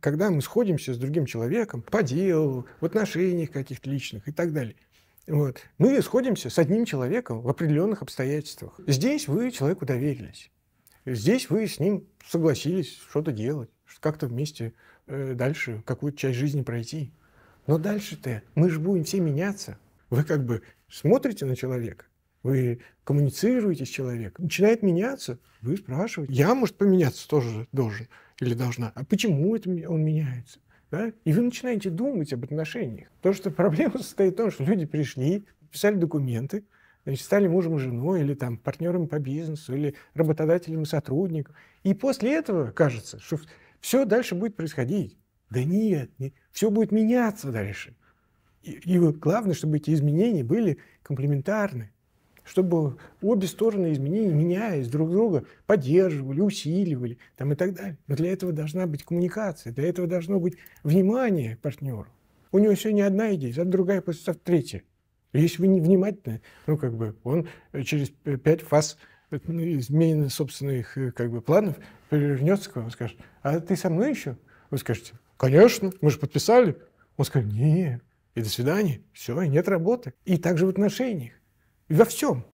когда мы сходимся с другим человеком по делу, в отношениях каких-то личных и так далее, вот, мы сходимся с одним человеком в определенных обстоятельствах. Здесь вы человеку доверились. Здесь вы с ним согласились что-то делать, как-то вместе э, дальше какую-то часть жизни пройти. Но дальше-то мы же будем все меняться. Вы как бы смотрите на человека, вы коммуницируете с человеком, начинает меняться, вы спрашиваете. Я, может, поменяться тоже должен или должна, а почему это он меняется? Да? И вы начинаете думать об отношениях. То, что проблема состоит в том, что люди пришли, писали документы, значит, стали мужем и женой, или там партнерами по бизнесу, или работодателем и сотрудником. И после этого кажется, что все дальше будет происходить. Да нет, нет все будет меняться дальше. И, и главное, чтобы эти изменения были комплементарны чтобы обе стороны изменений, меняясь друг друга, поддерживали, усиливали там, и так далее. Но для этого должна быть коммуникация, для этого должно быть внимание к партнеру. У него сегодня одна идея, завтра другая, завтра третья. Если вы не внимательны, ну, как бы, он через пять фаз ну, изменены собственных э, как бы, планов, повернется к вам и скажет, а ты со мной еще? Вы скажете, конечно, мы же подписали. Он скажет, нет, и до свидания, все, и нет работы. И также в отношениях во всем.